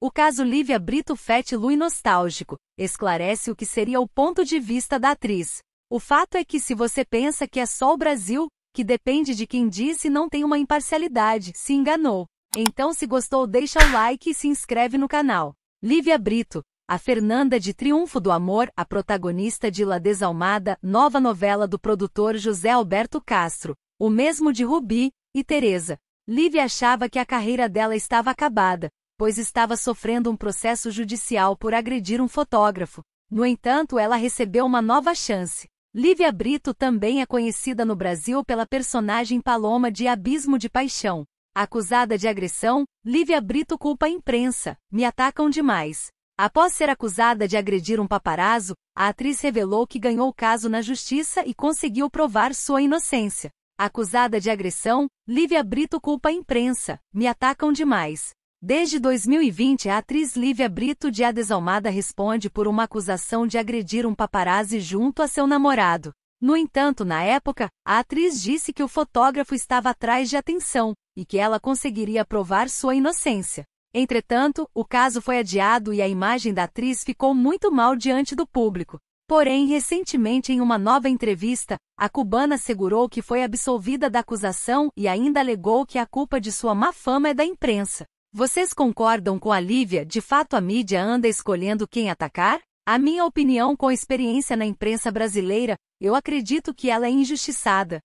O caso Lívia Brito Fete Lui Nostálgico esclarece o que seria o ponto de vista da atriz. O fato é que se você pensa que é só o Brasil, que depende de quem disse, e não tem uma imparcialidade, se enganou. Então se gostou deixa o like e se inscreve no canal. Lívia Brito, a Fernanda de Triunfo do Amor, a protagonista de La Desalmada, nova novela do produtor José Alberto Castro, o mesmo de Rubi e Teresa. Lívia achava que a carreira dela estava acabada, pois estava sofrendo um processo judicial por agredir um fotógrafo. No entanto, ela recebeu uma nova chance. Lívia Brito também é conhecida no Brasil pela personagem Paloma de Abismo de Paixão. Acusada de agressão, Lívia Brito culpa a imprensa. Me atacam demais. Após ser acusada de agredir um paparazzo, a atriz revelou que ganhou o caso na justiça e conseguiu provar sua inocência. Acusada de agressão, Lívia Brito culpa a imprensa. Me atacam demais. Desde 2020, a atriz Lívia Brito de A Desalmada responde por uma acusação de agredir um paparazzi junto a seu namorado. No entanto, na época, a atriz disse que o fotógrafo estava atrás de atenção e que ela conseguiria provar sua inocência. Entretanto, o caso foi adiado e a imagem da atriz ficou muito mal diante do público. Porém, recentemente, em uma nova entrevista, a cubana assegurou que foi absolvida da acusação e ainda alegou que a culpa de sua má fama é da imprensa. Vocês concordam com a Lívia? De fato, a mídia anda escolhendo quem atacar? A minha opinião com experiência na imprensa brasileira, eu acredito que ela é injustiçada.